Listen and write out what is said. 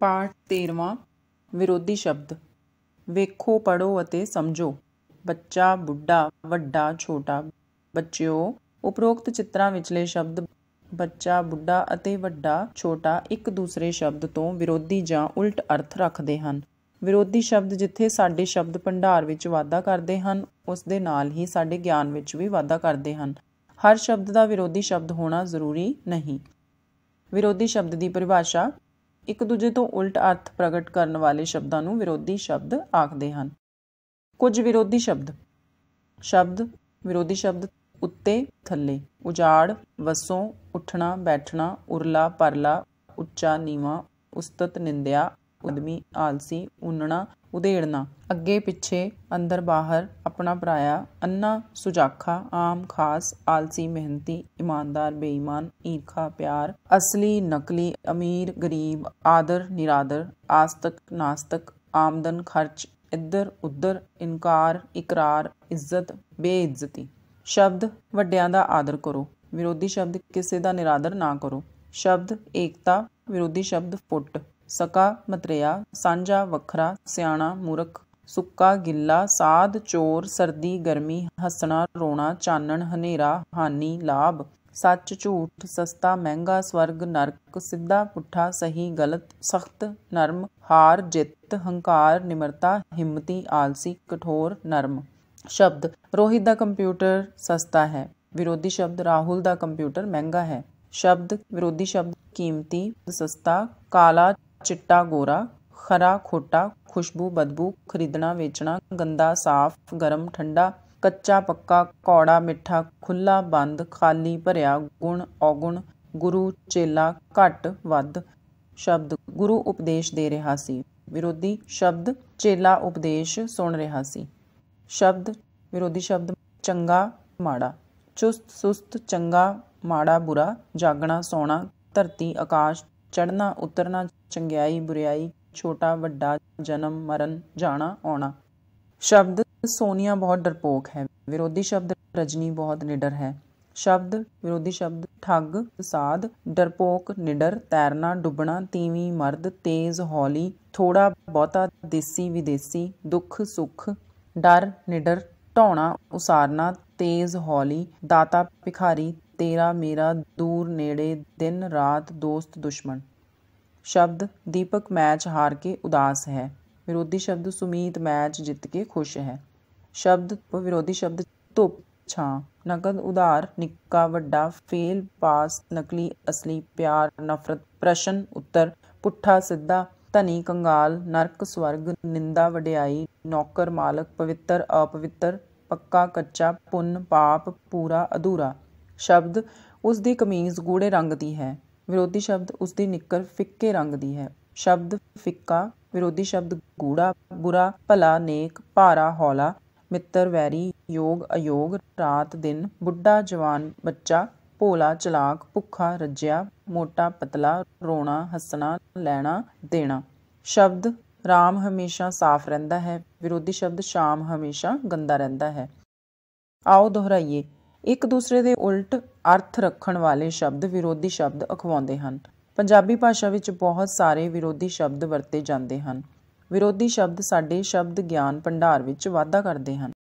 ਪਾਠ 13ਵਾਂ ਵਿਰੋਧੀ ਸ਼ਬਦ ਵੇਖੋ ਪੜੋ ਅਤੇ ਸਮਝੋ ਬੱਚਾ ਬੁੱਢਾ ਵੱਡਾ ਛੋਟਾ ਬੱਚਿਓ ਉਪਰੋਕਤ ਚਿੱਤਰਾਂ ਵਿਚਲੇ ਸ਼ਬਦ ਬੱਚਾ ਬੁੱਢਾ ਅਤੇ ਵੱਡਾ ਛੋਟਾ ਇੱਕ ਦੂਸਰੇ ਸ਼ਬਦ ਤੋਂ ਵਿਰੋਧੀ ਜਾਂ ਉਲਟ ਅਰਥ ਰੱਖਦੇ ਹਨ ਵਿਰੋਧੀ ਸ਼ਬਦ ਜਿੱਥੇ ਸਾਡੇ ਸ਼ਬਦ ਭੰਡਾਰ ਵਿੱਚ ਵਾਧਾ ਕਰਦੇ ਹਨ ਉਸ ਦੇ ਨਾਲ ਹੀ ਸਾਡੇ ਗਿਆਨ ਵਿੱਚ ਵੀ ਵਾਧਾ ਕਰਦੇ ਹਨ ਹਰ ਸ਼ਬਦ ਦਾ ਵਿਰੋਧੀ ਸ਼ਬਦ ਹੋਣਾ ਜ਼ਰੂਰੀ ਨਹੀਂ ਵਿਰੋਧੀ ਸ਼ਬਦ ਦੀ ਪਰਿਭਾਸ਼ਾ ਇੱਕ ਦੂਜੇ ਤੋਂ ਉਲਟ ਅਰਥ ਪ੍ਰਗਟ ਕਰਨ ਵਾਲੇ ਸ਼ਬਦਾਂ ਨੂੰ ਵਿਰੋਧੀ ਸ਼ਬਦ ਆਖਦੇ ਹਨ ਕੁਝ ਵਿਰੋਧੀ ਸ਼ਬਦ ਸ਼ਬਦ ਵਿਰੋਧੀ ਸ਼ਬਦ ਉੱਤੇ ਥੱਲੇ ਉਜਾੜ ਵਸੋਂ ਉੱਠਣਾ ਬੈਠਣਾ ਉਰਲਾ ਪਰਲਾ ਉੱਚਾ ਨੀਵਾ ਉਸਤਤ ਨਿੰਦਿਆ ਉਦਮੀ ਆਲਸੀ ਉਨਣਾ ਉਦੇੜਨਾ ਅੱਗੇ ਪਿੱਛੇ ਅੰਦਰ ਬਾਹਰ ਆਪਣਾ ਪਰਾਇਆ ਅੰਨਾ ਸੁਜਾਖਾ ਆਮ ਖਾਸ ਆਲਸੀ ਮਿਹਨਤੀ ਇਮਾਨਦਾਰ ਬੇਈਮਾਨ ਈਰਖਾ ਪਿਆਰ ਅਸਲੀ ਨਕਲੀ ਅਮੀਰ ਗਰੀਬ ਆਦਰ ਨਿਰਾਦਰ ਆਸਤਕ ਨਾਸਤਕ ਆਮਦਨ ਖਰਚ ਇੱਧਰ ਉੱਧਰ ਇਨਕਾਰ ਇਕਰਾਰ ਇੱਜ਼ਤ ਬੇਇੱਜ਼ਤੀ ਸ਼ਬਦ ਵੱਡਿਆਂ ਦਾ ਆਦਰ ਕਰੋ ਵਿਰੋਧੀ ਸ਼ਬਦ ਕਿਸੇ ਦਾ ਨਿਰਾਦਰ ਨਾ ਕਰੋ ਸ਼ਬਦ ਏਕਤਾ ਵਿਰੋਧੀ ਸ਼ਬਦ ਫੁੱਟ ਸਕਾ ਮਤਰਿਆ ਸਾਂਝਾ ਵੱਖਰਾ ਸਿਆਣਾ ਮੂਰਖ ਸੁੱਕਾ ਗਿੱਲਾ ਸਾਧ ਚੋਰ ਸਰਦੀ ਗਰਮੀ ਹੱਸਣਾ ਰੋਣਾ ਚਾਨਣ ਹਨੇਰਾ ਹਾਨੀ ਲਾਭ ਸੱਚ ਝੂਠ ਸਸਤਾ ਮਹਿੰਗਾ ਸਵਰਗ ਨਰਕ ਸਿੱਧਾ ਪੁੱਠਾ ਸਹੀ ਗਲਤ ਸਖਤ ਨਰਮ ਹਾਰ ਜਿੱਤ ਹੰਕਾਰ ਨਿਮਰਤਾ ਹਿੰਮਤੀ ਆਲਸੀ ਕਠੋਰ ਨਰਮ ਸ਼ਬਦ ਰੋਹਿਤ ਦਾ ਕੰਪਿਊਟਰ ਸਸਤਾ ਹੈ ਵਿਰੋਧੀ ਸ਼ਬਦ ਰਾਹੁਲ ਦਾ ਕੰਪਿਊਟਰ ਮਹਿੰਗਾ ਹੈ ਸ਼ਬਦ ਵਿਰੋਧੀ ਸ਼ਬਦ ਕੀਮਤੀ ਸਸਤਾ ਕਾਲਾ ਚਿੱਟਾ ਗੋਰਾ ਖਰਾ ਖੋਟਾ ਖੁਸ਼ਬੂ ਬਦਬੂ ਖਰੀਦਣਾ ਵੇਚਣਾ ਗੰਦਾ ਸਾਫ਼ ਗਰਮ ਠੰਡਾ ਕੱਚਾ ਪੱਕਾ ਕੌੜਾ ਮਿੱਠਾ ਖੁੱਲਾ ਬੰਦ ਖਾਲੀ ਭਰਿਆ ਗੁਣ ਔਗੁਣ ਗੁਰੂ ਚੇਲਾ ਘਟ ਵੱਧ ਸ਼ਬਦ ਗੁਰੂ ਉਪਦੇਸ਼ ਦੇ ਰਿਹਾ ਸੀ ਵਿਰੋਧੀ ਸ਼ਬਦ ਚੇਲਾ ਉਪਦੇਸ਼ ਸੁਣ ਰਿਹਾ ਸੀ ਸ਼ਬਦ ਵਿਰੋਧੀ ਸ਼ਬਦ ਚੰਗਾ ਮਾੜਾ ਚੁਸਤ ਸੁਸਤ ਚੰਗਾ ਮਾੜਾ ਬੁਰਾ ਜਾਗਣਾ ਸੌਣਾ ਧਰਤੀ ਆਕਾਸ਼ ਚੜਨਾ ਉਤਰਨਾ ਚੰਗਿਆਈ ਬੁਰੀਾਈ ਛੋਟਾ ਵੱਡਾ ਜਨਮ ਮਰਨ ਜਾਣਾ ਆਉਣਾ ਸ਼ਬਦ सोनिया बहुत डरपोक है विरोधी शब्द रजनी बहुत निडर है शब्द विरोधी शब्द ठग साध डरपोक निडर तैरना डुबना तीवी मर्द तेज हौली थोड़ा बहुता देसी विदेसी दुख सुख डर निडर ढोना उसारना तेज हौली दाता भिखारी ਤੇਰਾ ਮੇਰਾ ਦੂਰ ਨੇੜੇ ਦਿਨ ਰਾਤ ਦੋਸਤ ਦੁਸ਼ਮਣ ਸ਼ਬਦ ਦੀਪਕ ਮੈਚ ਹਾਰ ਕੇ ਉਦਾਸ ਹੈ ਵਿਰੋਧੀ ਸ਼ਬਦ ਸੁਮੀਤ ਮੈਚ ਜਿੱਤ ਕੇ ਖੁਸ਼ ਹੈ ਸ਼ਬਦ ਵਿਰੋਧੀ ਸ਼ਬਦ ਧੁੱਪ ਛਾਂ ਨਕਦ ਉਧਾਰ ਨਿੱਕਾ ਵੱਡਾ ਫੇਲ ਪਾਸ ਨਕਲੀ ਅਸਲੀ ਪਿਆਰ ਨਫ਼ਰਤ ਪ੍ਰਸ਼ਨ ਉੱਤਰ ਪੁੱਠਾ ਸਿੱਧਾ ਧਨੀ ਕੰਗਾਲ ਨਰਕ ਸਵਰਗ ਨਿੰਦਾ ਵਡਿਆਈ ਨੌਕਰ ਮਾਲਕ ਪਵਿੱਤਰ ਅਪਵਿੱਤਰ ਪੱਕਾ ਕੱਚਾ ਪੁੰਨ ਪਾਪ ਪੂਰਾ ਅਧੂਰਾ ਸ਼ਬਦ ਉਸ ਦੀ ਕਮੀਜ਼ ਗੂੜੇ ਰੰਗ ਦੀ ਹੈ ਵਿਰੋਧੀ ਸ਼ਬਦ ਉਸ ਦੀ ਨਿੱਕਰ ਫਿੱਕੇ ਰੰਗ ਦੀ ਹੈ ਸ਼ਬਦ ਫਿੱਕਾ ਵਿਰੋਧੀ ਸ਼ਬਦ ਗੂੜਾ ਬੁਰਾ ਭਲਾ ਨੇਕ ਭਾਰਾ ਹੌਲਾ ਮਿੱਤਰ ਵੈਰੀ ਯੋਗ ਅਯੋਗ ਰਾਤ ਦਿਨ ਬੁੱਢਾ ਜਵਾਨ ਬੱਚਾ ਭੋਲਾ ਚਲਾਕ ਭੁੱਖਾ ਰੱਜਿਆ ਮੋਟਾ ਪਤਲਾ ਰੋਣਾ ਹੱਸਣਾ ਲੈਣਾ ਦੇਣਾ ਸ਼ਬਦ ਰਾਮ ਹਮੇਸ਼ਾ ਸਾਫ਼ ਰਹਿੰਦਾ ਹੈ ਵਿਰੋਧੀ ਸ਼ਬਦ ਸ਼ਾਮ ਹਮੇਸ਼ਾ ਗੰਦਾ ਰਹਿੰਦਾ ਹੈ ਆਓ ਦੁਹਰਾਈਏ ਇੱਕ ਦੂਸਰੇ ਦੇ ਉਲਟ ਅਰਥ ਰੱਖਣ ਵਾਲੇ ਸ਼ਬਦ ਵਿਰੋਧੀ ਸ਼ਬਦ ਅਖਵਾਉਂਦੇ ਹਨ ਪੰਜਾਬੀ ਭਾਸ਼ਾ ਵਿੱਚ ਬਹੁਤ ਸਾਰੇ ਵਿਰੋਧੀ ਸ਼ਬਦ ਵਰਤੇ ਜਾਂਦੇ ਹਨ ਵਿਰੋਧੀ ਸ਼ਬਦ ਸਾਡੇ ਸ਼ਬਦ ਗਿਆਨ ਭੰਡਾਰ ਵਿੱਚ ਵਾਧਾ ਕਰਦੇ ਹਨ